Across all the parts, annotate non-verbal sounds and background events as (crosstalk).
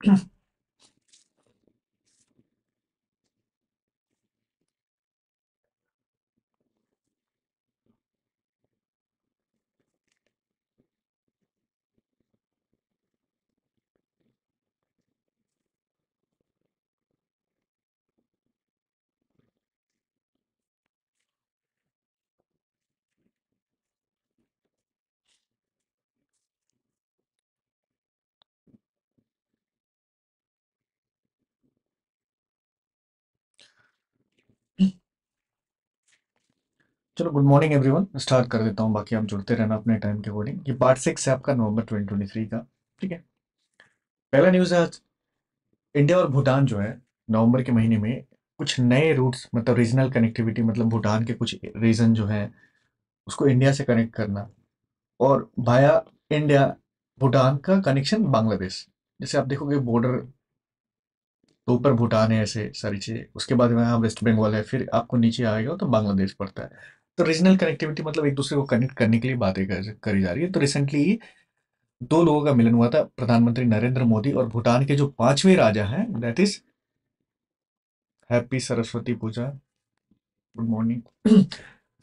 Claro. (clears throat) चलो good morning everyone start कर देता हूँ बाकी आप जुड़ते रहना अपने टाइम के अकॉर्डिंग ये पार्ट सिक्स है आपका नवंबर 2023 का ठीक है पहला न्यूज़ है आज इंडिया और भूटान जो है नवंबर के महीने में कुछ नए रूट्स मतलब रीजनल कनेक्टिविटी मतलब भूटान के कुछ रीजन जो है उसको इंडिया से कनेक्ट करना और भाया इंडिया भूटान का कनेक्शन बांग्लादेश जैसे आप देखोगे बॉर्डर तो ऊपर भूटान है ऐसे सारी चीज़ें उसके बाद वहाँ वेस्ट बंगाल है फिर आपको नीचे आएगा तो बांग्लादेश पड़ता है तो रीजनल कनेक्टिविटी मतलब एक दूसरे को कनेक्ट करने के लिए बातें करी जा रही है तो रिसेंटली दो लोगों का मिलन हुआ था प्रधानमंत्री नरेंद्र मोदी और भूटान के जो पांचवें राजा हैं that is happy Saraswati puja good morning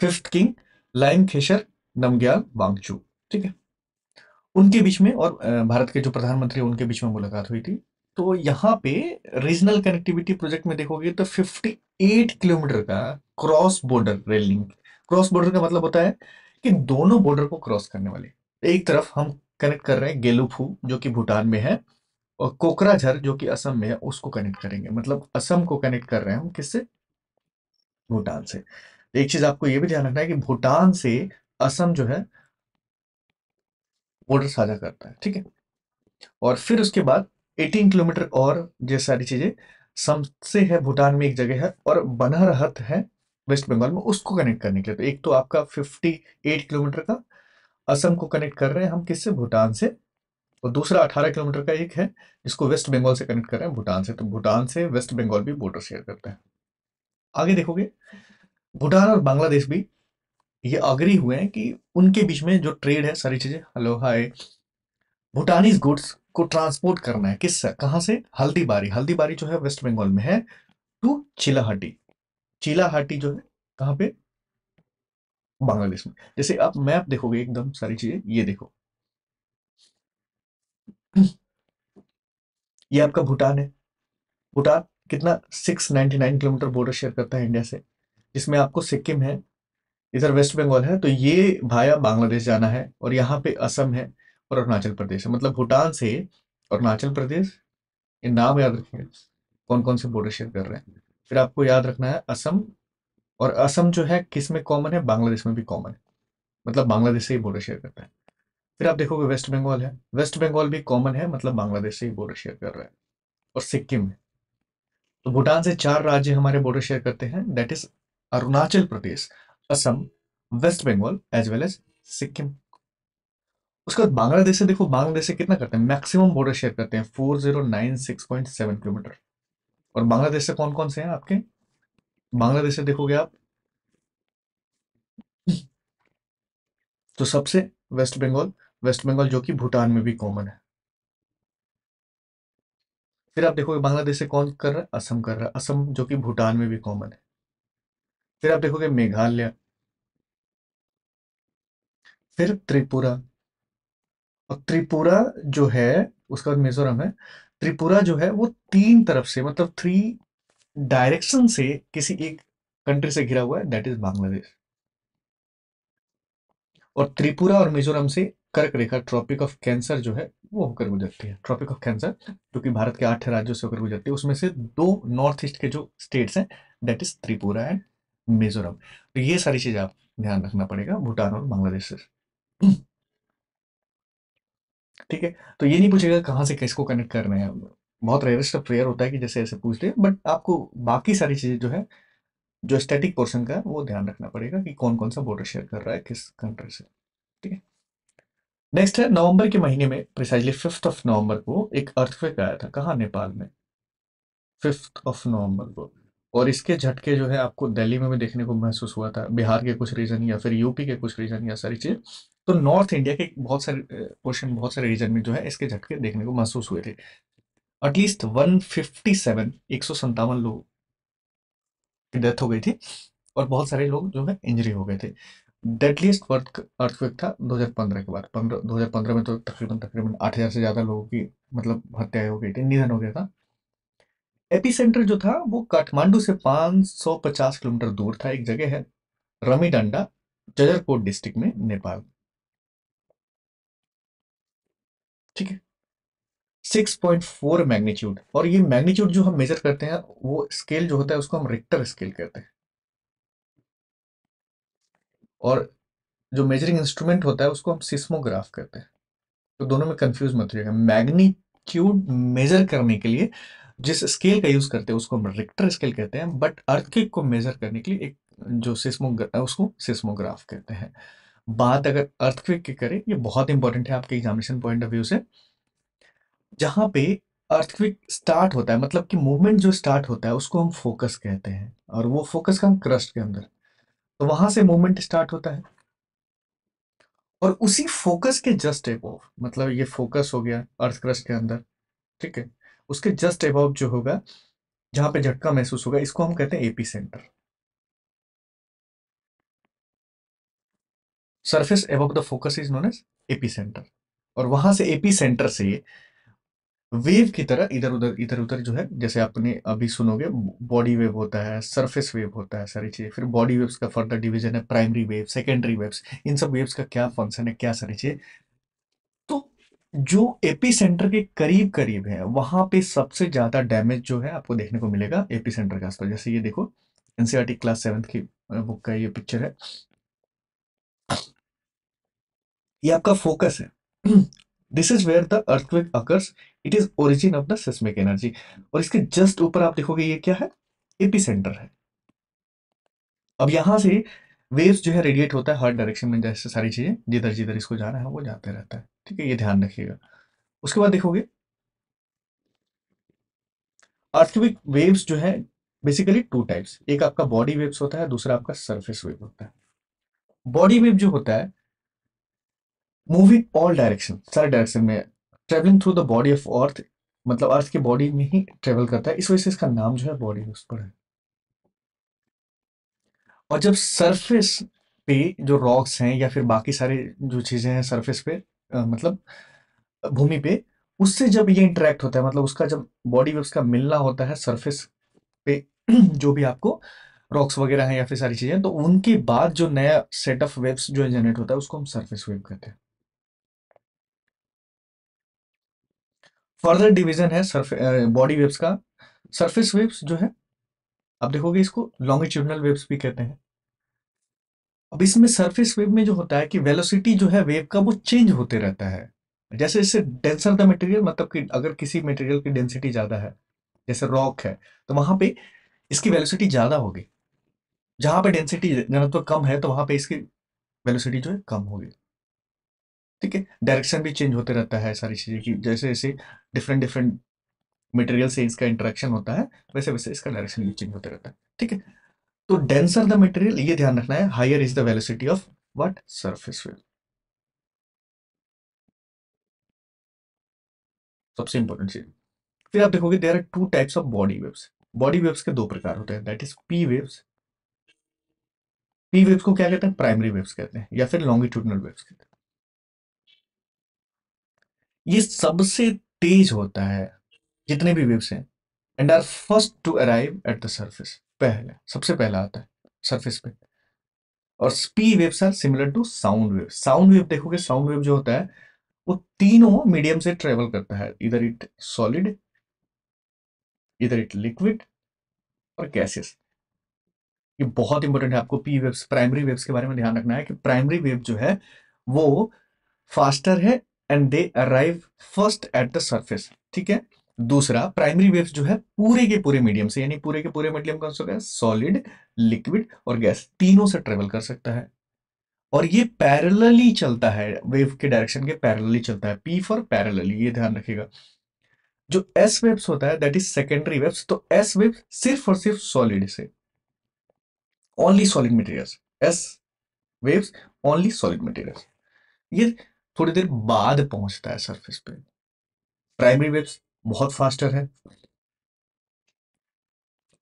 fifth king लाइन खेशर नमग्याल वांगचू ठीक है उनके बीच में और भारत के जो प्रधानमंत्री उनके बीच में मुलाकात हुई थी तो यहाँ पे रीजनल कनेक्टिविटी प्रोजेक्ट में देखोगे तो 58 किलोमीटर का cross border rail link cross border का मतलब होता है कि दोनों बॉर्डर को क्रॉस करने वाले एक तरफ हम कनेक्ट कर रहे हैं गेलुफू जो कि भूटान में है और कोकराझर जो कि असम में है उसको कनेक्ट करेंगे मतलब असम को कनेक्ट कर रहे हैं हम किससे भूटान से एक चीज आपको यह भी ध्यान रखना है कि भूटान से असम जो है बॉर्डर साझा करता है ठीक है और फिर उसके बाद 18 किलोमीटर और ये सारी चीजें सम से है भूटान में एक जगह है और बनहरहत है वेस्ट बंगाल में उसको कनेक्ट करने के लिए तो एक तो आपका 58 किलोमीटर का असम को कनेक्ट कर रहे हैं हम किससे भूटान से और दूसरा 18 किलोमीटर का एक है जिसको वेस्ट बंगाल से कनेक्ट कर रहे हैं भूटान से तो भूटान से वेस्ट बंगाल भी बॉर्डर शेयर करते हैं आगे देखोगे भूटान और बांग्लादेश भी ये अग्री हुए हैं कि उनके बीच में जो ट्रेड है सारी चीज़ें हेलो हाय भूटानीज गुड्स को ट्रांसपोर्ट करना है किस कहां से हल्दीबारी हल्दीबारी जो है वेस्ट बंगाल में है टू चिलाहटी चीलाहाटी जो है कहां पे बांग्लादेश में जैसे आप मैप देखोगे एकदम सारी चीजें ये देखो ये आपका भूटान है भूटान कितना 699 किलोमीटर बॉर्डर शेयर करता है इंडिया से जिसमें आपको सिक्किम है इधर वेस्ट बंगाल है तो ये भाया बांग्लादेश जाना है और यहाँ पे असम है और अरुणाचल प्रदेश है मतलब भूटान से अरुणाचल प्रदेश ये नाम याद रखेंगे कौन कौन से बॉर्डर शेयर कर रहे हैं फिर आपको याद रखना है असम और असम जो है किस में कॉमन है बांग्लादेश में भी कॉमन है मतलब बांग्लादेश से ही बॉर्डर शेयर करता है फिर आप देखोगे वेस्ट बंगाल है वेस्ट बंगाल भी कॉमन है मतलब बांग्लादेश से ही बॉर्डर शेयर कर रहा है और सिक्किम है तो भूटान से चार राज्य हमारे बॉर्डर शेयर करते हैं that is Arunachal Pradesh Assam West Bengal as well as Sikkim उसके बाद बांग्लादेश से देखो बांग्लादेश से कितना करते हैं मैक्सिमम बॉर्डर शेयर करते हैं four zero nine six point seven kilometre और बांग्लादेश से कौन कौन से हैं आपके बांग्लादेश से देखोगे आप तो सबसे वेस्ट बंगाल वेस्ट बंगाल जो कि भूटान में भी कॉमन है फिर आप देखोगे बांग्लादेश से कौन कर रहा है असम कर रहा है असम जो कि भूटान में भी कॉमन है फिर आप देखोगे मेघालय फिर त्रिपुरा और त्रिपुरा जो है उसका मिजोरम है त्रिपुरा जो है वो तीन तरफ से मतलब थ्री डायरेक्शन से किसी एक कंट्री से घिरा हुआ है दैट इज बांग्लादेश और त्रिपुरा और मिजोरम से कर्क रेखा ट्रॉपिक ऑफ कैंसर जो है वो होकर गुजरती है ट्रॉपिक ऑफ कैंसर जो कि भारत के आठ राज्यों से होकर गुजरती है उसमें से दो नॉर्थ ईस्ट के जो स्टेट्स हैं that is Tripura and Mizoram तो ये सारी चीजें आप ध्यान रखना पड़ेगा भूटान और बांग्लादेश से ठीक है तो ये नहीं पूछेगा कहाँ से किसको कनेक्ट कर रहे हैं बहुत रेयरेस्ट प्रेयर होता है कि जैसे ऐसे पूछते हैं बट आपको बाकी सारी चीज़ें जो है जो स्टैटिक पोर्शन का वो ध्यान रखना पड़ेगा कि कौन कौन सा बॉर्डर शेयर कर रहा है किस कंट्री से ठीक है नेक्स्ट है नवंबर के महीने में प्रिसाइजली फिफ्थ ऑफ नवंबर को एक अर्थवेक आया था कहाँ नेपाल में फिफ्थ ऑफ नवंबर को और इसके झटके जो है आपको दिल्ली में भी देखने को महसूस हुआ था बिहार के कुछ रीजन या फिर यूपी के कुछ रीजन या सारी चीज तो नॉर्थ इंडिया के बहुत सारे पोर्शन बहुत सारे रीजन में जो है इसके झटके देखने को महसूस हुए थे एटलीस्ट वन फिफ्टी सेवन एक सौ संतावन लोग की डेथ हो गई थी और बहुत सारे लोग जो है इंजरी हो गए थे डेडलीस्ट अर्थक्वेक था 2015 के बाद पंद्रह में तो तकरीबन तकरीबन 8000 से ज़्यादा लोगों की मतलब हत्याएं हो गई थी निधन हो गया था एपिसेंटर जो था वो काठमांडू से 550 किलोमीटर दूर था एक जगह है रमी डंडा जजरकोट डिस्ट्रिक्ट में नेपाल ठीक है सिक्स पॉइंट फोर मैग्नीट्यूड और ये मैग्नीट्यूड जो हम मेजर करते हैं वो स्केल जो होता है उसको हम रिक्टर स्केल कहते हैं और जो मेजरिंग इंस्ट्रूमेंट होता है उसको हम सिस्मोग्राफ कहते हैं तो दोनों में कंफ्यूज मत होगा मैग्नीट्यूड मेजर करने के लिए जिस स्केल का यूज करते हैं उसको हम रिक्टर स्केल कहते हैं बट अर्थक्वेक को मेजर करने के लिए एक जो सिस्मोग्राफ उसको सिस्मोग्राफ कहते हैं बात अगर अर्थक्वेक की करें ये बहुत इंपॉर्टेंट है आपके एग्जामिनेशन पॉइंट ऑफ व्यू से जहां पे अर्थक्विक स्टार्ट होता है मतलब कि मूवमेंट जो स्टार्ट होता है उसको हम फोकस कहते हैं और वो फोकस का क्रस्ट के अंदर तो वहां से मूवमेंट स्टार्ट होता है और उसी फोकस के जस्ट एबॉव मतलब ये फोकस हो गया अर्थ क्रस्ट के अंदर ठीक है उसके जस्ट एबॉव जो होगा जहां पे झटका महसूस होगा इसको हम कहते हैं epicentre surface above the focus is known as epicentre और वहां से एपी सेंटर से वेव की तरह इधर उधर इधर उधर जो है जैसे आपने अभी सुनोगे बॉडी वेव होता है सरफेस वेव होता है सारी चीज़ें फिर बॉडी वेव्स का फर्दर डिवीजन है प्राइमरी वेव सेकेंडरी वेव्स इन सब वेव्स का क्या फंक्शन है क्या सारी चीज़ें तो जो एपी सेंटर के करीब करीब है वहां पे सबसे ज़्यादा डैमेज जो है आपको देखने को मिलेगा एपी सेंटर के आसपास जैसे ये देखो एनसीआर क्लास सेवन्थ की बुक का ये पिक्चर है ये आपका फोकस है this is where the earthquake occurs it is origin of the seismic energy और इसके जस्ट ऊपर आप देखोगे ये क्या है एपी सेंटर है अब यहां से वेव्स जो है रेडिएट होता है हर डायरेक्शन में जैसे सारी चीज़ें जिधर जिधर इसको जा रहा है वो जाते रहता है ठीक है ये ध्यान रखिएगा उसके बाद देखोगे अर्थविक वेव्स जो है बेसिकली टू टाइप्स एक आपका बॉडी वेव्स होता है दूसरा आपका सरफेस वेव होता है बॉडी वेव जो होता है मूविंग ऑल डायरेक्शन सारे डायरेक्शन में travelling through the body of earth मतलब अर्थ के बॉडी में ही ट्रेवल करता है इस वजह से इसका नाम जो है बॉडी उस पर है और जब सरफेस पे जो रॉक्स हैं या फिर बाकी सारे जो चीज़ें हैं सरफेस पे आ, मतलब भूमि पे उससे जब ये इंटरेक्ट होता है मतलब उसका जब बॉडी वेव्स का मिलना होता है सरफेस पे (clears throat) जो भी आपको रॉक्स वगैरह हैं या फिर सारी चीज़ें तो उनके बाद जो नया सेट ऑफ वेव्स जो जनरेट होता है उसको हम सरफेस वेव कहते हैं फर्दर डिवीजन है बॉडी वेव्स का सरफेस वेव्स जो है आप देखोगे इसको लॉन्गिट्यूडनल वेव्स भी कहते हैं अब इसमें सरफेस वेव में जो होता है कि वेलोसिटी जो है वेव का वो चेंज होते रहता है जैसे जैसे डेंसर द मटेरियल मतलब कि अगर किसी मटेरियल की डेंसिटी ज़्यादा है जैसे रॉक है तो वहां पे इसकी वेलोसिटी ज़्यादा होगी जहाँ पे डेंसिटी घनत्व कम है तो वहां पे इसकी वेलोसिटी जो है कम होगी ठीक है डायरेक्शन भी चेंज होते रहता है सारी चीज़ें की जैसे जैसे डिफरेंट डिफरेंट मटेरियल से इसका इंटरेक्शन होता है वैसे वैसे इसका डायरेक्शन भी चेंज होता रहता है ठीक है तो डेंसर द मटेरियल ये ध्यान रखना है higher is the velocity of what surface well सबसे इंपॉर्टेंट चीज फिर आप देखोगे there are two types of body waves body waves के दो प्रकार होते हैं that is P waves P waves को क्या कहते हैं प्राइमरी वेव्स कहते हैं या फिर लॉन्गिट्यूडनल वेव्स कहते हैं ये सबसे तेज होता है जितने भी वेव्स हैं and are first to arrive at the surface पहले सबसे पहला आता है सर्फेस पे और P waves are similar to sound wave sound wave देखोगे साउंड वेव जो होता है वो तीनों मीडियम से ट्रेवल करता है इधर इट सॉलिड इधर इट लिक्विड और गैसेस ये बहुत इंपॉर्टेंट है आपको पी वेव्स प्राइमरी वेव्स के बारे में ध्यान रखना है कि प्राइमरी वेव जो है वो फास्टर है and they arrive first at the surface ठीक है दूसरा प्राइमरी वेव्स जो है पूरे के पूरे मीडियम से यानी पूरे के पूरे मीडियम कौन सा सॉलिड लिक्विड और गैस तीनों से ट्रेवल कर सकता है और ये पैरेलली चलता है वेव के डायरेक्शन के पैरेलली चलता है पी फॉर पैरेलली ये ध्यान रखिएगा जो एस वेव्स होता है दैट इज सेकेंडरी वेव्स तो एस वेव सिर्फ और सिर्फ सॉलिड से only solid materials S waves only solid materials ये थोड़ी देर बाद पहुंचता है सरफेस पे प्राइमरी वेव्स बहुत फास्टर है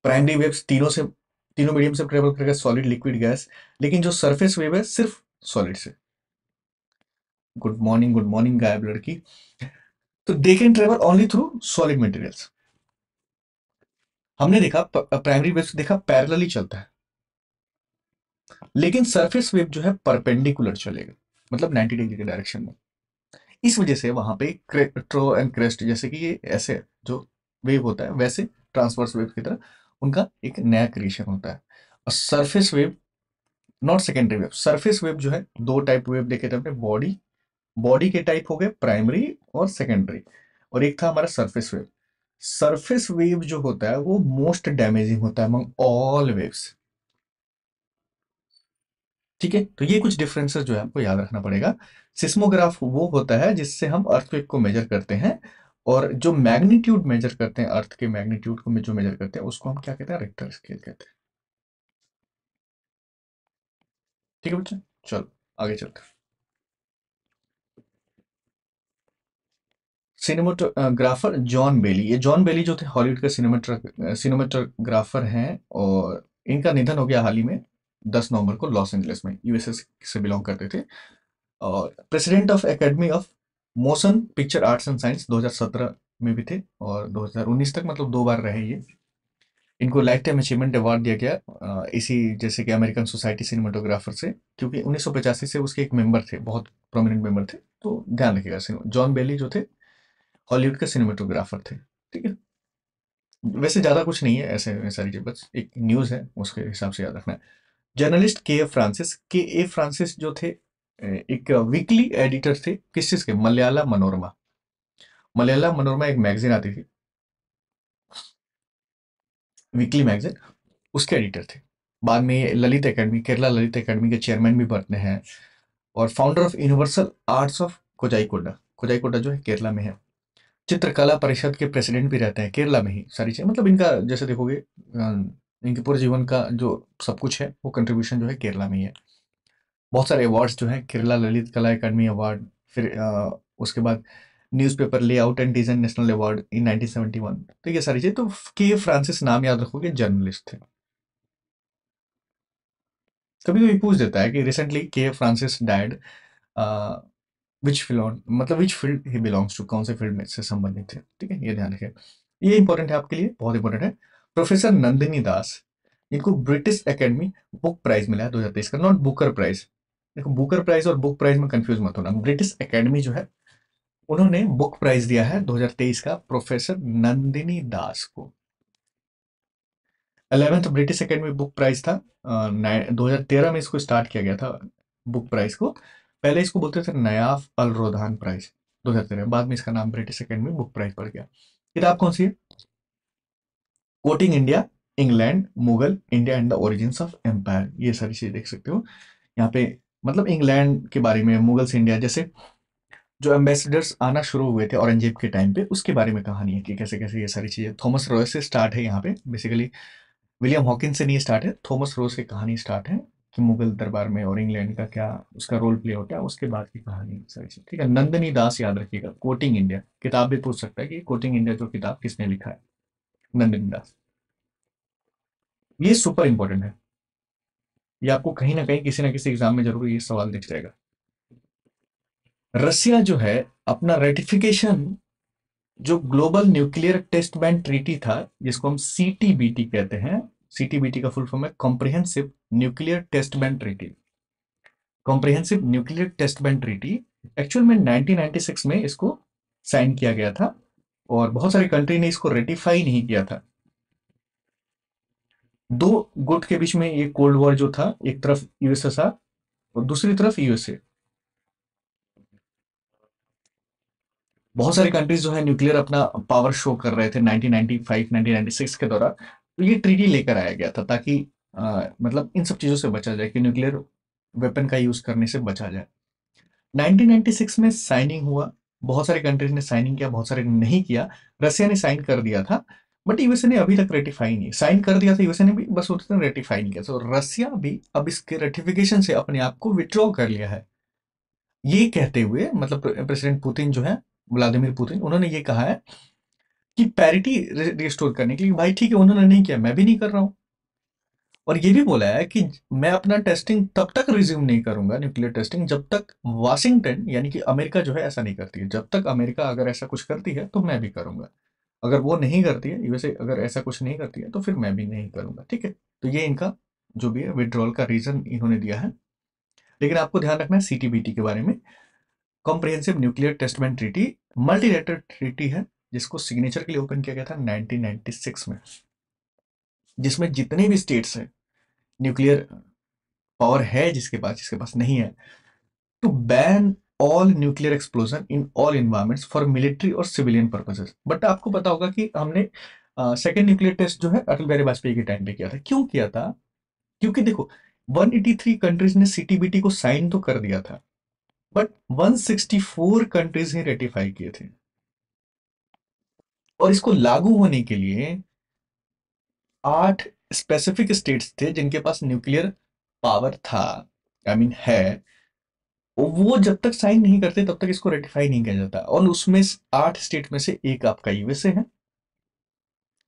प्राइमरी वेव्स तीनों से तीनों मीडियम से ट्रेवल करेगा सॉलिड लिक्विड गैस लेकिन जो सरफेस वेव है सिर्फ सॉलिड से गुड मॉर्निंग गुड मॉर्निंग गायब लड़की तो they can travel only through solid materials हमने देखा प्राइमरी वेव देखा पैरेलली चलता है लेकिन सरफेस वेव जो है परपेंडिकुलर चलेगा मतलब 90 डिग्री के डायरेक्शन में इस वजह से वहां पे ट्रो एंड क्रेस्ट जैसे कि ये ऐसे जो वेव होता है वैसे ट्रांसवर्स वेव की तरह उनका एक नया क्रिएशन होता है और surface wave not secondary wave surface wave जो है दो टाइप वेव देखे थे हमने बॉडी बॉडी के टाइप हो गए प्राइमरी और सेकेंडरी और एक था हमारा सरफेस वेव सरफेस वेव जो होता है वो मोस्ट डैमेजिंग होता है अमंग ऑल वेव्स ठीक है तो ये कुछ डिफरेंसेस जो है आपको याद रखना पड़ेगा सिस्मोग्राफ वो होता है जिससे हम अर्थक्वेक को मेजर करते हैं और जो मैग्नीट्यूड मेजर करते हैं अर्थ के मैग्नीट्यूड को जो मेजर करते हैं उसको हम क्या कहते हैं रेक्टर स्केल कहते हैं ठीक है बच्चा चलो आगे चलते सिनेमाटोग्राफर जॉन बेली ये जॉन बेली जो थे हॉलीवुड के सिनेमाटोग्राफर हैं और इनका निधन हो गया हाल ही में दस नवंबर को लॉस एंजलिस में यूएसए से बिलोंग करते थे और president of academy of motion picture arts and science 2017 में भी थे और 2019 तक मतलब दो बार रहे ये इनको लाइफ टाइम अचीवमेंट अवार्ड दिया गया इसी जैसे कि अमेरिकन सोसाइटी सिनेमाटोग्राफर से क्योंकि उन्नीस से उसके एक मेंबर थे बहुत प्रोमिनेंट मेंबर थे तो ध्यान रखिएगा जॉन बेली जो थे हॉलीवुड के सिनेमाटोग्राफर थे ठीक है वैसे ज़्यादा कुछ नहीं है ऐसे सारी चीज़ बस एक न्यूज़ है उसके हिसाब से याद रखना है जर्नलिस्ट के ए फ्रांसिस के ए फ्रांसिस जो थे एक वीकली एडिटर थे किस चीज़ के मलयाला मनोरमा मलयाला मनोरमा एक मैगजीन आती थी वीकली मैगजीन उसके एडिटर थे बाद में ललित एकेडमी केरला ललित एकेडमी के चेयरमैन भी बनते हैं और founder of universal arts of Kozhikode Kozhikode जो है केरला में है चित्रकला परिषद के प्रेसिडेंट भी रहते हैं केरला में ही सारी चीज़ें मतलब इनका जैसे देखोगे इनके पूरे जीवन का जो सब कुछ है वो कंट्रीब्यूशन जो है केरला में ही है बहुत सारे अवार्ड्स जो हैं केरला ललित कला अकेडमी अवार्ड फिर आ, उसके बाद newspaper layout and design national award in 1971 तो ये सारी चीज़ें तो के फ्रांसिस नाम याद रखोगे जर्नलिस्ट थे कभी कभी पूछ देता है कि रिसेंटली के फ्रांसिस डैड विच फील्ड मतलब which field he belongs to कौन से फील्ड में से संबंधित थे ठीक है ये ध्यान रखें ये इंपॉर्टेंट है आपके लिए बहुत इंपॉर्टेंट है प्रोफेसर नंदिनी दास इनको ब्रिटिश एकेडमी बुक प्राइज मिला है दो का नॉट बुकर प्राइज देखो बुकर प्राइज और बुक प्राइज में कंफ्यूज मत होना ब्रिटिश एकेडमी जो है उन्होंने बुक प्राइज दिया है 2023 का प्रोफेसर नंदिनी दास को eleventh British academy book prize था दो हजार में इसको स्टार्ट किया गया था बुक प्राइज को पहले इसको बोलते थे नयाफ अल रोधान प्राइज दो हजार बाद में इसका नाम ब्रिटिश एकेडमी बुक प्राइज पड़ गया किताब कौन सी है quoting India England Mughal India and the origins of empire ये सारी चीज़ देख सकते हो यहाँ पे मतलब इंग्लैंड के बारे में मुगल्स इंडिया जैसे जो एम्बेसडर्स आना शुरू हुए थे औरंगजेब के टाइम पे उसके बारे में कहानी है कि कैसे कैसे ये सारी चीज़ें थॉमस रॉय से स्टार्ट है यहाँ पे बेसिकली विलियम हॉकिन से नहीं स्टार्ट है थॉमस रॉय से कहानी स्टार्ट है कि मुगल दरबार में और इंग्लैंड का क्या उसका रोल प्ले होता है उसके बाद की कहानी सारी चीज़ ठीक है नंदनी दास याद रखिएगा कोटिंग इंडिया किताब भी पूछ सकता है कि कोटिंग इंडिया जो किताब किसने लिखा है नंदिंदा ये सुपर इंपॉर्टेंट है ये आपको कहीं ना कहीं किसी ना किसी एग्जाम में जरूर ये सवाल दिख जाएगा रसिया जो है अपना रेटिफिकेशन जो global nuclear test ban treaty था जिसको हम सीटीबीटी कहते हैं सीटीबीटी का फुल फॉर्म है comprehensive nuclear test ban treaty comprehensive nuclear test ban treaty actual में 1996 में इसको साइन किया गया था और बहुत सारी कंट्री ने इसको रेटिफाई नहीं किया था दो गुट के बीच में एक कोल्ड वॉर जो था एक तरफ यूएसएसआर और दूसरी तरफ यूएसए बहुत सारी कंट्रीज जो है न्यूक्लियर अपना पावर शो कर रहे थे 1995 1996 के दौरान तो ये ट्रीटी लेकर आया गया था ताकि आ, मतलब इन सब चीज़ों से बचा जाए कि न्यूक्लियर वेपन का यूज़ करने से बचा जाए 1996 में साइनिंग हुआ बहुत सारे कंट्रीज ने साइनिंग किया बहुत सारे नहीं किया रसिया ने साइन कर दिया था बट यूएसए ने अभी तक रेटिफाई नहीं साइन कर दिया था यूएसए ने भी बस उसने रेटिफाई नहीं किया तो रशिया रसिया भी अब इसके रेटिफिकेशन से अपने आप को विड्रॉ कर लिया है ये कहते हुए मतलब प्रेसिडेंट पुतिन जो है व्लादिमिर पुतिन उन्होंने ये कहा है कि पैरिटी रिस्टोर करने के लिए भाई ठीक है उन्होंने नहीं किया मैं भी नहीं कर रहा हूं और ये भी बोला है कि मैं अपना टेस्टिंग तब तक रिज्यूम नहीं करूंगा न्यूक्लियर टेस्टिंग जब तक वाशिंगटन यानी कि अमेरिका जो है ऐसा नहीं करती है जब तक अमेरिका अगर ऐसा कुछ करती है तो मैं भी करूंगा अगर वो नहीं करती है यूएसए अगर ऐसा कुछ नहीं करती है तो फिर मैं भी नहीं करूंगा ठीक है तो ये इनका जो भी है विड्रॉल का रीजन इन्होंने दिया है लेकिन आपको ध्यान रखना है सीटीबीटी के बारे में comprehensive nuclear testament treaty multilateral treaty है जिसको सिग्नेचर के लिए ओपन किया गया था 1996 में जिसमें जितने भी स्टेट्स हैं न्यूक्लियर पावर है जिसके पास जिसके पास नहीं है to ban all nuclear explosion in all environments for military और सिविलियन पर्पजेज बट आपको पता होगा कि हमने सेकेंड न्यूक्लियर टेस्ट जो है अटल बिहारी वाजपेयी के टाइम पे किया था क्यों किया था क्योंकि देखो 183 कंट्रीज ने सीटीबीटी को साइन तो कर दिया था बट 164 कंट्रीज ने रेटिफाई किए थे और इसको लागू होने के लिए आठ स्पेसिफिक स्टेट्स थे जिनके पास न्यूक्लियर पावर था आई I मीन mean, है वो जब तक साइन नहीं करते तब तक इसको रेटिफाई नहीं किया जाता और उसमें आठ स्टेट में से एक आपका यूएसए है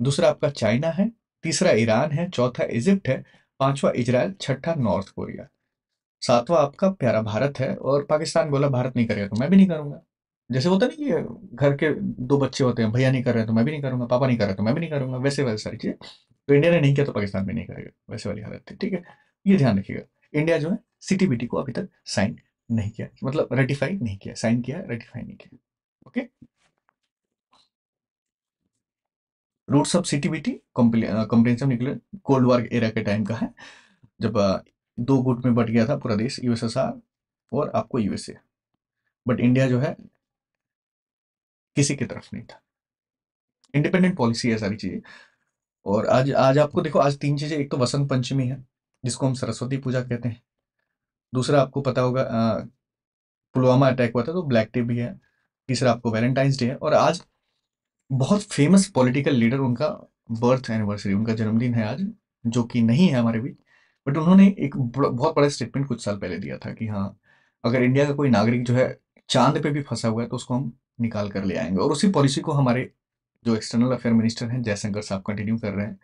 दूसरा आपका चाइना है तीसरा ईरान है चौथा इजिप्ट है पांचवा इजराइल छठा नॉर्थ कोरिया सातवां आपका प्यारा भारत है और पाकिस्तान बोला भारत नहीं करेगा तो मैं भी नहीं करूंगा जैसे होता नहीं कि घर के दो बच्चे होते हैं भैया नहीं कर रहे तो मैं भी नहीं करूंगा पापा नहीं कर रहे तो मैं भी नहीं करूंगा वैसे वैसे सारी चीज़ें तो इंडिया ने नहीं किया तो पाकिस्तान भी नहीं करेगा वैसे वाली हालत थी ठीक है ये ध्यान रखिएगा इंडिया जो है सीटीबीटी को अभी तक साइन नहीं किया मतलब रेटिफाई नहीं किया साइन किया रेटिफाई नहीं किया okay roots of CTBT comprehensive nuclear cold war era के टाइम का है जब दो गुट में बट गया था पूरा देश यूएसएसआर और आपको यूएसए बट इंडिया जो है किसी की तरफ नहीं था इंडिपेंडेंट पॉलिसी है सारी चीजें और आज आज आपको देखो आज तीन चीज़ें एक तो वसंत पंचमी है जिसको हम सरस्वती पूजा कहते हैं दूसरा आपको पता होगा पुलवामा अटैक हुआ था तो ब्लैक टी भी है तीसरा आपको वैलेंटाइंस डे है और आज बहुत फेमस पॉलिटिकल लीडर उनका बर्थ एनिवर्सरी उनका जन्मदिन है आज जो कि नहीं है हमारे बीच बट उन्होंने एक बहुत बड़ा स्टेटमेंट कुछ साल पहले दिया था कि हाँ अगर इंडिया का कोई नागरिक जो है चांद पे भी फंसा हुआ है तो उसको हम निकाल कर ले आएंगे और उसी पॉलिसी को हमारे जो एक्सटर्नल अफेयर मिनिस्टर हैं जयशंकर साहब कंटिन्यू कर रहे हैं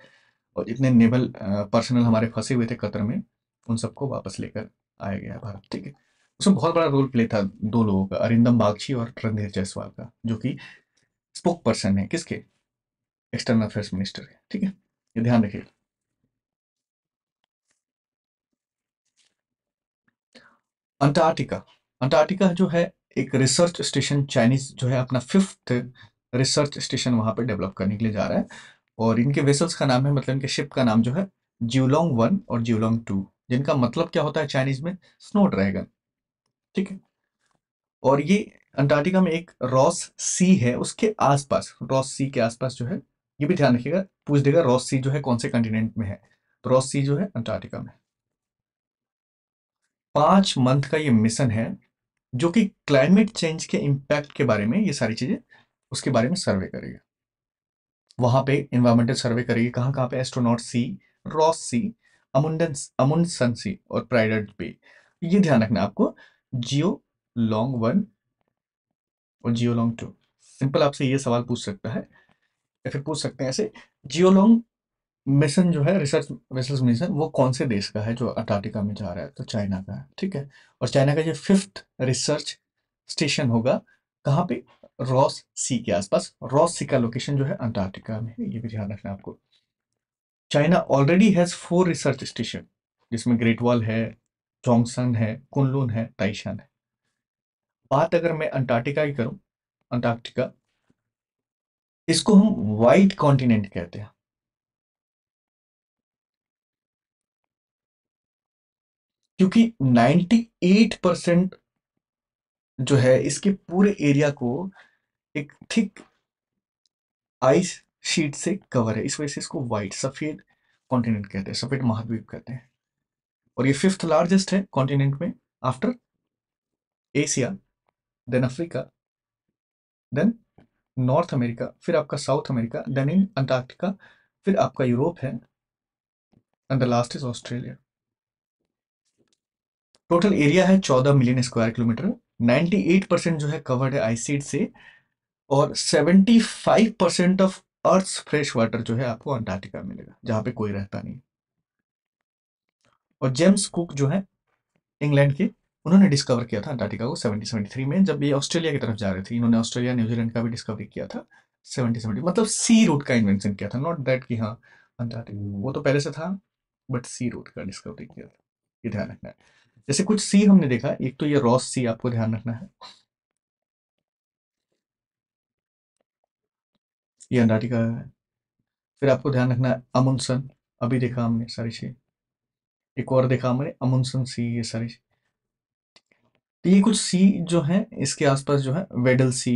और जितने नेवल पर्सनल हमारे फंसे हुए थे कतर में उन सबको वापस लेकर आया गया भारत ठीक है उसमें बहुत बड़ा रोल प्ले था दो लोगों का अरिंदम बागची और रणधीर जायसवाल का जो कि स्पोक पर्सन है किसके एक्सटर्नल अफेयर्स मिनिस्टर है ठीक है ये ध्यान रखिएगा अंटार्कटिका अंटार्कटिका जो है एक रिसर्च स्टेशन चाइनीज जो है अपना फिफ्थ रिसर्च स्टेशन वहां पर डेवलप करने के लिए जा रहा है और इनके वेसल्स का नाम है मतलब इनके शिप का नाम जो है ज्यूलोंग वन और ज्यूलोंग टू जिनका मतलब क्या होता है चाइनीज में स्नो ड्रैगन ठीक है और ये अंटार्कटिका में एक रॉस सी है उसके आसपास रॉस सी के आसपास जो है ये भी ध्यान रखिएगा पूछ देगा रॉस सी जो है कौन से कंटिनेंट में है तो रॉस सी जो है अंटार्कटिका में पांच मंथ का ये मिशन है जो कि क्लाइमेट चेंज के इम्पैक्ट के बारे में ये सारी चीजें उसके बारे में सर्वे करेगा वहां पे इन्वायरमेंटल सर्वे करेगी कहाँ कहाँ पे एस्ट्रोनॉट सी रॉस सी अमुंडन अमुंडसन सी और प्राइडेड बे ये ध्यान रखना आपको जियो लॉन्ग वन और जियो लॉन्ग टू सिंपल आपसे ये सवाल पूछ सकता है या फिर पूछ सकते हैं ऐसे जियो लॉन्ग मिशन जो है रिसर्च वेसल्स मिशन वो कौन से देश का है जो अंटार्टिका में जा रहा है तो चाइना का है ठीक है और चाइना का जो फिफ्थ रिसर्च स्टेशन होगा कहाँ पे रॉस सी के आसपास रॉस सी का लोकेशन जो है अंटार्कटिका में है ये भी ध्यान रखना आपको China already has four research station जिसमें ग्रेट वॉल है जॉन्गसन है कुनलून है ताइशान है बात अगर मैं अंटार्कटिका की करूं अंटार्कटिका इसको हम वाइट कॉन्टिनेंट कहते हैं क्योंकि 98 परसेंट जो है इसके पूरे एरिया को एक थिक आइस शीट से कवर है इस वजह से इसको वाइट सफ़ेद कॉन्टिनेंट कहते हैं सफ़ेद महाद्वीप कहते हैं और ये फिफ्थ लार्जेस्ट है कॉन्टिनेंट में after Asia then Africa then North America फिर आपका South America then in Antarctica फिर आपका यूरोप है and the last is Australia total area है चौदह मिलियन स्क्वायर किलोमीटर 98 जो है कवर्ड है आइसीड से और 75 percent of earth fresh water जो है आपको अंटार्कटिका मिलेगा जहां पे कोई रहता नहीं और जेम्स कुक जो है इंग्लैंड के उन्होंने डिस्कवर किया था अंटार्कटिका को 1773 में जब ये ऑस्ट्रेलिया की तरफ जा रहे थे इन्होंने ऑस्ट्रेलिया न्यूजीलैंड का भी डिस्कवरी किया था सेवेंटी मतलब सी रूट का इन्वेंशन किया था नॉट दैट कि हाँ अंटार्कटिका वो तो पहले से था बट सी रूट का डिस्कवरी किया था ये ध्यान रखना है जैसे कुछ सी हमने देखा एक तो ये रॉस सी आपको ध्यान रखना है ये अंटार्टिका है फिर आपको ध्यान रखना है अमुनसन अभी देखा हमने सारी चीज एक और देखा हमने अमुनसन सी ये सारी तो ये कुछ सी जो है इसके आसपास जो है वेडल सी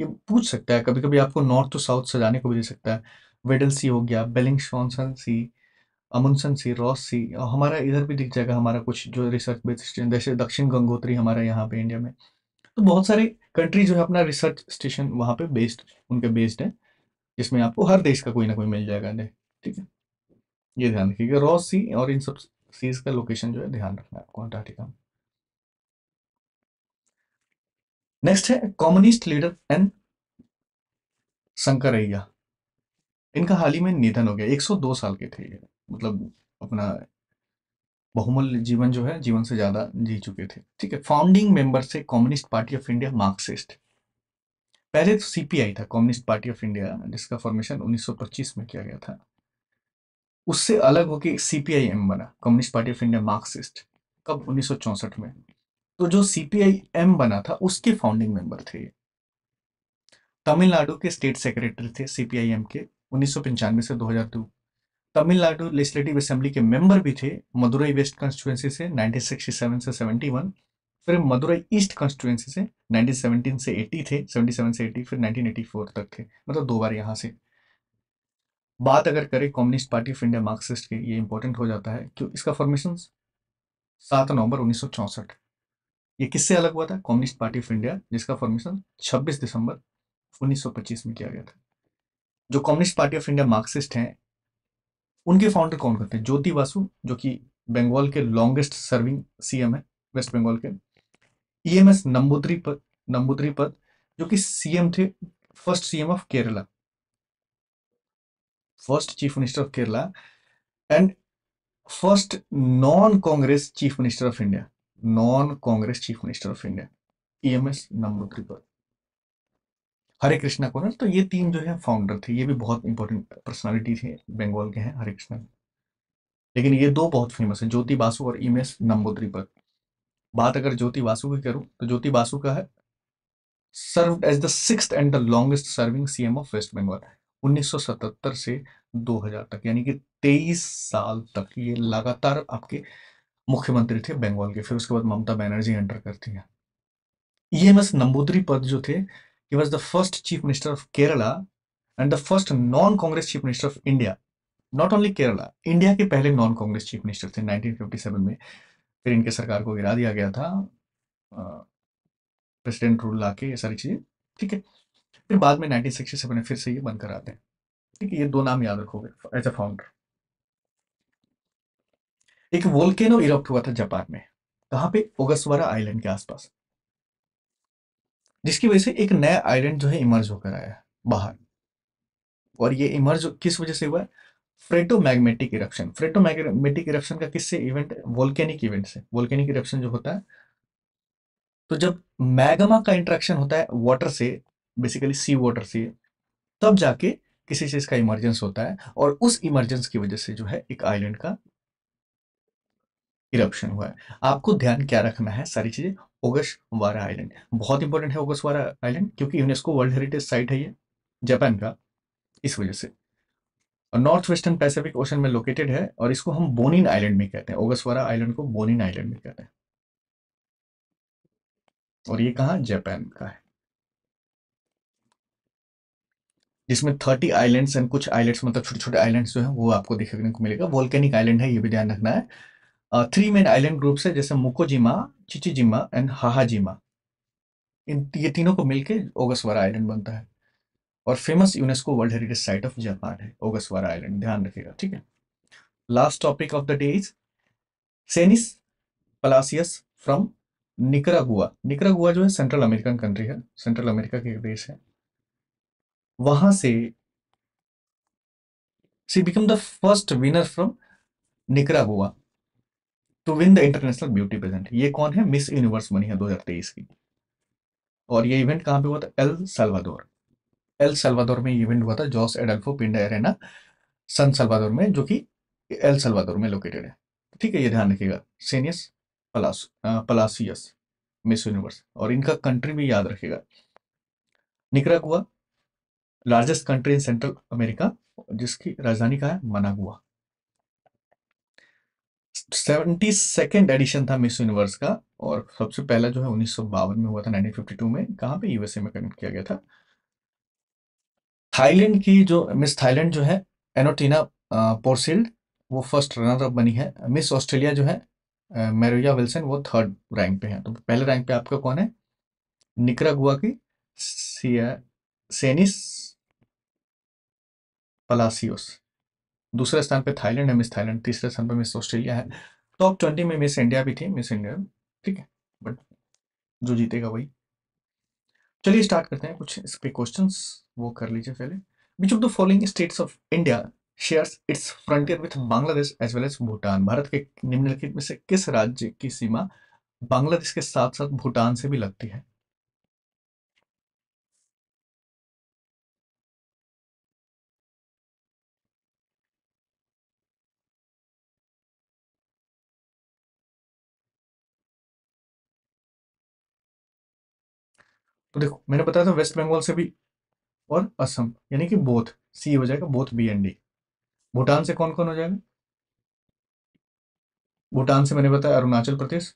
ये पूछ सकता है कभी कभी आपको नॉर्थ टू साउथ से जाने को भी दे सकता है वेडल सी हो गया बेलिंग शॉन्सन सी अमुनसन सी रॉस सी और हमारा इधर भी दिख जाएगा हमारा कुछ जो रिसर्च बेस्ड जैसे दक्षिण गंगोत्री हमारा यहाँ पे इंडिया में तो बहुत सारे कंट्री जो है अपना रिसर्च स्टेशन वहाँ पे बेस्ड उनके बेस्ड है जिसमें आपको हर देश का कोई ना कोई मिल जाएगा ठीक है ये ध्यान रखिएगा रॉस सी और इन सब सीज का लोकेशन जो है ध्यान रखना है आपको अंटार्टिका में नेक्स्ट है कॉम्युनिस्ट लीडर एन शंकर इनका हाल ही में निधन हो गया 102 साल के थे ये मतलब अपना बहुमूल्य जीवन जो है जीवन से ज्यादा जी चुके थे ठीक है फाउंडिंग मेंबर से Communist Party of India Marxist पहले तो सीपीआई था कम्युनिस्ट पार्टी ऑफ इंडिया जिसका फॉर्मेशन 1925 में किया गया था उससे अलग होकर सीपीआईएम बना Communist Party of India Marxist कब 1964 में तो जो सीपीआईएम बना था उसके फाउंडिंग मेंबर थे तमिलनाडु के स्टेट सेक्रेटरी थे सीपीआईएम के उन्नीस से 2002 तमिलनाडु लेजिस्लेटिव असेंबली के मेंबर भी थे मदुरई वेस्ट कॉन्स्टिट्यूंसी से 1967 से 71 फिर मदुरई ईस्ट कॉन्स्टिट्यूंसी से 1917 से 80 थे 77 से 80 फिर 1984 तक थे मतलब दो बार यहाँ से बात अगर करें Communist Party of India Marxist की ये इंपॉर्टेंट हो जाता है क्यों इसका फॉर्मेशन सात नवंबर उन्नीस ये किससे अलग हुआ था कम्युनिस्ट पार्टी ऑफ इंडिया जिसका फॉर्मेशन छब्बीस दिसंबर उन्नीस में किया गया था जो Communist Party of India Marxist हैं उनके फाउंडर कौन करते हैं ज्योति वासु जो कि बंगाल के लॉन्गेस्ट सर्विंग सीएम है वेस्ट बंगाल के ई एम एस नंबूत्री पद नंबूत्री पद जो कि सीएम थे first CM of Kerala first chief minister of Kerala and first non Congress chief minister of India non Congress chief minister of India E M S Namboodiripad Hare Krishna को तो ये तीन जो है फाउंडर थे ये भी बहुत इंपॉर्टेंट पर्सनालिटी थे बंगाल के हैं हरे कृष्णा लेकिन ये दो बहुत फेमस है ज्योति बासु और एम e एस पर बात अगर ज्योति बासु की करूँ तो ज्योति बासु का है serve as the six and the longest serving CM of West Bengal 1977 से 2000 तक यानी कि 23 साल तक ये लगातार आपके मुख्यमंत्री थे बंगाल के फिर उसके बाद ममता बनर्जी एंटर करती हैं E e M S Namboodiripad जो थे He was the first Chief Minister of Kerala and the first non-Congress Chief Minister of India. Not only Kerala India के पहले नॉन कांग्रेस चीफ मिनिस्टर थे 1957 में फिर इनके सरकार को गिरा दिया गया था प्रेसिडेंट रूल ला के ये सारी चीज़ें ठीक है फिर बाद में 1967 में फिर से ये बनकर आते हैं ठीक है ये दो नाम याद रखोगे एज अ फाउंडर एक वोल्केनो इरप्ट हुआ था जापान में कहाँ पे ओगसवारा आइलैंड के आसपास जिसकी वजह से एक नया आइलैंड जो है इमर्ज होकर आया बाहर और ये इमर्ज किस वजह से हुआ phreatomagnetic eruption phreatomagnetic eruption का किससे इवेंट वोल्केनिक इवेंट से वोल्केनिक इरप्शन जो होता है तो जब मैगमा का इंट्रैक्शन होता है वाटर से बेसिकली सी वाटर से तब जाके किसी चीज का इमरजेंस होता है और उस इमरजेंस की वजह से जो है एक आइलैंड का इरप्शन हुआ है आपको ध्यान क्या रखना है सारी चीजें ओगश वारा आइलैंड बहुत इंपॉर्टेंट है ओगश वारा आइलैंड क्योंकि यूनेस्को वर्ल्ड हेरिटेज साइट है ये जापान का इस वजह से और नॉर्थ वेस्टर्न पैसिफिक ओशन में लोकेटेड है और इसको हम बोनिन आइलैंड में कहते हैं ओगसवारा आइलैंड को बोनिन आइलैंड में कहते हैं और ये कहा जापान का है जिसमें थर्टी आइलैंड्स एंड कुछ आइलैंड्स मतलब छोटे छोटे आइलैंड्स जो है वो आपको देखने को मिलेगा वॉल्केनिक आइलैंड है ये भी ध्यान रखना है थ्री मेन आइलैंड ग्रुप्स है जैसे मुकोजिमा चिचिजिमा एंड हाहाजिमा इन ये तीनों को मिलके ओगसवारा आइलैंड बनता है और famous UNESCO world heritage site of Japan है ओगसवारा आइलैंड ध्यान रखिएगा ठीक है last topic of the day is Sheynnis Palacios from Nicaragua Nicaragua जो है सेंट्रल अमेरिकन कंट्री है सेंट्रल अमेरिका के एक देश है वहां से she become the first winner from Nicaragua to win the international beauty pageant ये कौन है मिस यूनिवर्स बनी है 2023 की और ये इवेंट कहाँ पे हुआ था एल सलवादोर एल सलवादोर में इवेंट हुआ था जॉस एडल्फो पिंडा एरेना सन सलवादोर में जो कि एल सलवादोर में लोकेटेड है ठीक है ये ध्यान रखिएगा सेनियस पलास पलासियस मिस यूनिवर्स और इनका कंट्री भी याद रखिएगा Nicaragua largest country in Central America जिसकी राजधानी का है मनागुआ सेवेंटी सेकेंड एडिशन था मिस यूनिवर्स का और सबसे पहला जो है उन्नीस सौ बावन में हुआ था टू में कहाँ पे यूएसए में कनेक्ट किया गया था थाईलैंड की जो मिस थाईलैंड जो है एनोटीना पोर्सिल्ड वो फर्स्ट रनर अप बनी है मिस ऑस्ट्रेलिया जो है मेरोया विल्सन वो थर्ड रैंक पे है तो पहले रैंक पे आपका कौन है निकरागुआ की सेनिस पलासियोस दूसरे स्थान पे थाईलैंड है मिस थाईलैंड तीसरे स्थान पे मिस ऑस्ट्रेलिया है टॉप ट्वेंटी में मिस इंडिया भी थी मिस इंडिया ठीक है बट जो जीतेगा वही चलिए स्टार्ट करते हैं कुछ इस पे क्वेश्चन वो कर लीजिए पहले which of the following states of India shares its frontier with Bangladesh as well as Bhutan Bharat के निम्नलिखित में से किस राज्य की सीमा बांग्लादेश के साथ साथ भूटान से भी लगती है तो देखो मैंने बताया था वेस्ट बंगाल से भी और असम यानी कि बोथ सी हो जाएगा both B and D Bhutan से कौन कौन हो जाएगा भूटान से मैंने बताया अरुणाचल प्रदेश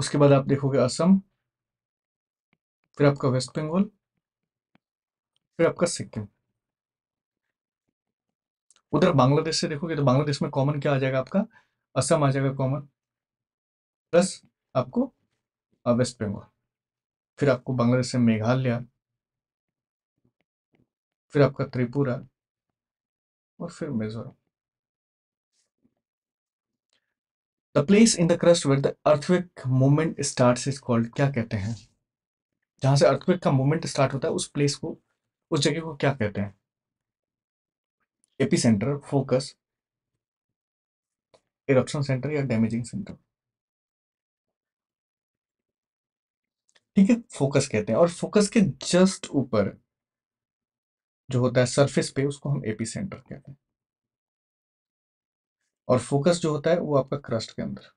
उसके बाद आप देखोगे असम फिर आपका वेस्ट बंगाल फिर आपका सिक्किम उधर बांग्लादेश से देखोगे तो बांग्लादेश में कॉमन क्या आ जाएगा आपका असम आ जाएगा कॉमन प्लस आपको वेस्ट बंगाल फिर आपको बांग्लादेश से मेघालय फिर आपका त्रिपुरा और फिर Mizoram the place in the crust where the earthquake movement start is called क्या कहते हैं जहां से अर्थविक का मूवमेंट स्टार्ट होता है उस प्लेस को उस जगह को क्या कहते हैं epicentre focus eruption centre या डैमेजिंग सेंटर ठीक है फोकस कहते हैं और फोकस के जस्ट ऊपर जो होता है सरफेस पे उसको हम एपी सेंटर कहते हैं और फोकस जो होता है वो आपका क्रस्ट के अंदर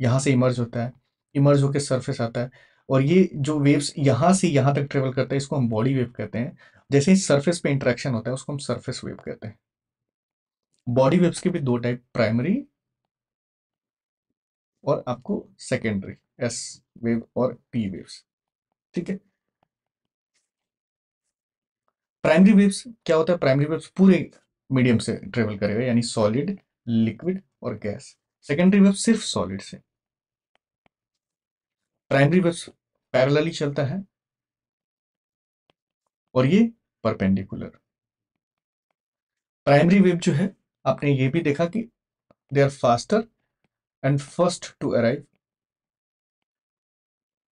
यहां से इमर्ज होता है इमर्ज होकर सरफेस आता है और ये जो वेव्स यहां से यहां तक ट्रेवल करता है इसको हम बॉडी वेव कहते हैं जैसे ही सरफेस पे इंट्रैक्शन होता है उसको हम सरफेस वेव कहते हैं बॉडी वेव्स के भी दो टाइप प्राइमरी और आपको सेकेंडरी एस वेव और पी वेव्स ठीक है प्राइमरी वेव्स क्या होता है प्राइमरी वेव्स पूरे मीडियम से ट्रेवल करेगा यानी सॉलिड लिक्विड और गैस सेकेंडरी वेव सिर्फ सॉलिड से प्राइमरी वेव्स पैरेलली चलता है और ये परपेंडिकुलर प्राइमरी वेव जो है आपने ये भी देखा कि they are faster and first to arrive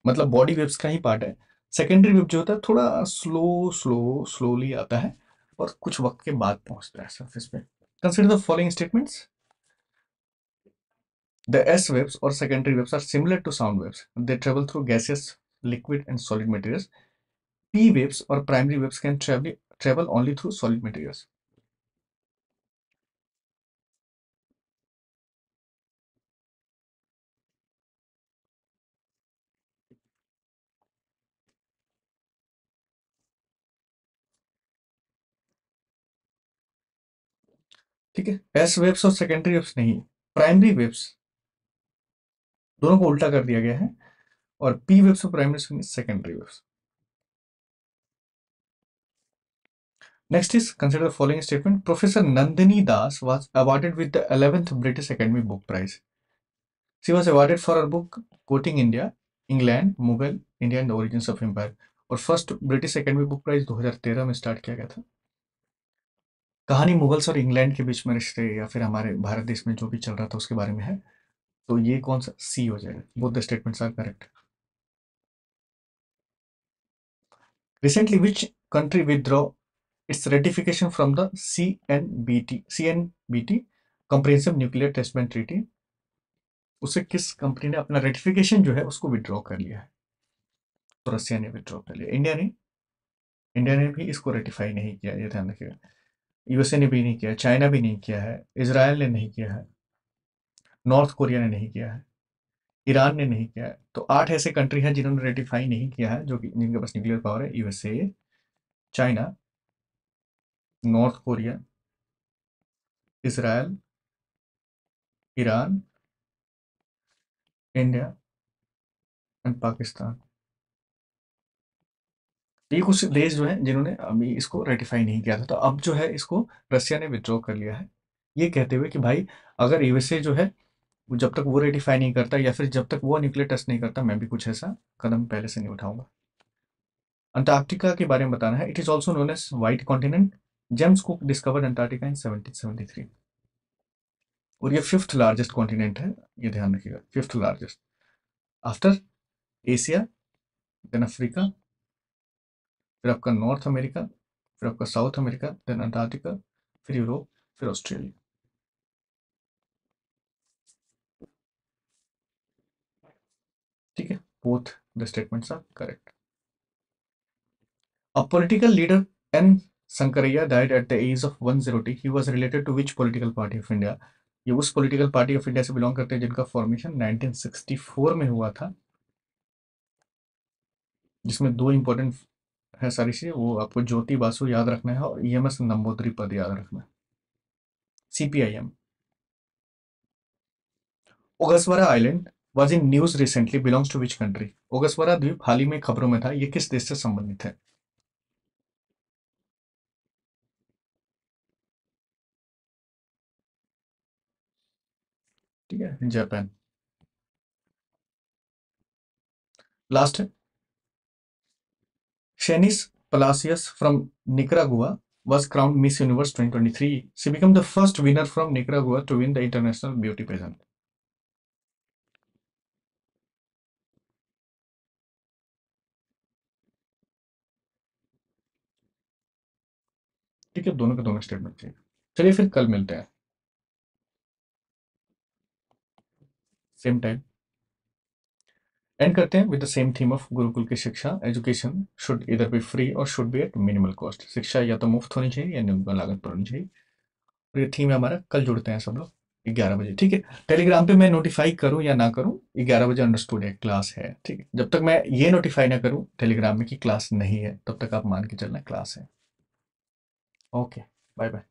मतलब बॉडी वेब्स का ही पार्ट है सेकेंडरी वेब जो होता है थोड़ा स्लो स्लो स्लोली आता है और कुछ वक्त के बाद पहुंचता है सरफेस पे consider the following statements the S waves और secondary waves are similar to sound waves they travel through gases liquid and solid materials P waves और primary waves can travel travel only through solid materials ठीक है S waves और secondary waves नहीं primary waves दोनों को उल्टा कर दिया गया है और पी वेब्स और primary secondary waves next is consider following statement professor Nandini Das was awarded with the eleventh British academy book prize she was awarded for her book quoting India England Mughal India and origin of empire और first British academy book prize 2013 में start किया गया था कहानी Mughals और England के बीच में रिश्ते या फिर हमारे भारत देश में जो भी चल रहा था उसके बारे में है तो ये कौन सा सी हो जाएगा both the statements are correct recently which country withdraw its ratification from the C N B T C N B T comprehensive nuclear testament treaty उसे किस कंपनी ने अपना रेटिफिकेशन जो है उसको विदड्रॉ कर लिया है तो रसिया ने विदड्रॉ कर लिया इंडिया ने इंडिया ने भी इसको रेटिफाई नहीं किया ये ध्यान रखिएगा यूएसए ने भी नहीं किया चाइना भी नहीं किया है इसराइल ने नहीं किया है नॉर्थ कोरिया ने नहीं किया है ईरान ने नहीं किया है तो आठ ऐसे कंट्री हैं जिन्होंने रेटिफाई नहीं किया है जो कि जिनके पास न्यूक्लियर पावर है USA China North Korea Israel Iran India and Pakistan तो ये कुछ देश जो है जिन्होंने अभी इसको रेटिफाई नहीं किया था तो अब जो है इसको रशिया ने विद्रॉ कर लिया है ये कहते हुए कि भाई अगर यूएसए जो है जब तक वो रेटिफाई नहीं करता या फिर जब तक वो न्यूक्लियर टेस्ट नहीं करता मैं भी कुछ ऐसा कदम पहले से नहीं उठाऊंगा अंटार्क्टिका के बारे में बताना है it is also known as white continent James Cook discovered Antarctica in three और ये फिफ्थ लार्जेस्ट कॉन्टिनेंट है ये ध्यान रखिएगा fifth largest after Asia then Africa फिर आपका नॉर्थ अमेरिका फिर आपका साउथ अमेरिका देन अंटार्कटिका फिर यूरोप फिर ऑस्ट्रेलिया ठीक है both the statements are correct a political leader N Sankaraiah died at the age of one zero two he was related to which political party of India ये उस political party of India से belong करते हैं जिनका formation nineteen sixty four में हुआ था जिसमें दो इंपॉर्टेंट है सारी चीज़ें वो आपको ज्योति बासु याद रखना है और ई एम एस नंबोदरी पद याद रखना है C P island was in news recently belongs to which country Ogasawara द्वीप हाल ही में खबरों में था ये किस देश से संबंधित है ठीक है जापान लास्ट है Shanice Palacios from Nicaragua was crowned Miss Universe 2023. She became the first winner from Nicaragua to win the International Beauty Pageant. ठीक है दोनों के दोनों स्टेटमेंट चाहिए चलिए फिर कल मिलते हैं सेम टाइम एंड करते हैं with the same theme of gurukul की शिक्षा education should either be free और should be at minimal cost शिक्षा या तो मुफ्त होनी चाहिए या न्यूनतम लागत पर होनी चाहिए और ये थीम है हमारा कल जुड़ते हैं सब लोग ग्यारह बजे ठीक है टेलीग्राम पे मैं नोटिफाई करूं या ना करूं ग्यारह बजे अंडरस्टूड है क्लास है ठीक है जब तक मैं ये नोटिफाई ना करूं टेलीग्राम में कि क्लास नहीं है तब तक आप मान के चलना क्लास है ओके बाय बाय